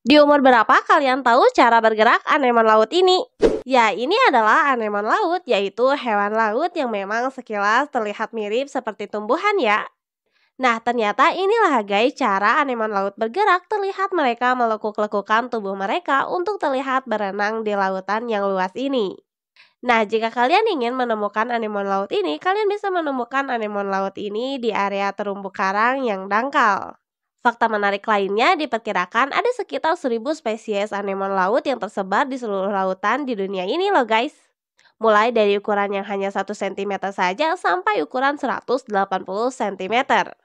Di umur berapa kalian tahu cara bergerak anemon laut ini? Ya, ini adalah anemon laut, yaitu hewan laut yang memang sekilas terlihat mirip seperti tumbuhan ya. Nah, ternyata inilah guys cara anemon laut bergerak terlihat mereka melekuk-lekukan tubuh mereka untuk terlihat berenang di lautan yang luas ini. Nah, jika kalian ingin menemukan anemon laut ini, kalian bisa menemukan anemon laut ini di area terumbu karang yang dangkal. Fakta menarik lainnya diperkirakan ada sekitar 1000 spesies anemon laut yang tersebar di seluruh lautan di dunia ini loh guys. Mulai dari ukuran yang hanya 1 cm saja sampai ukuran 180 cm.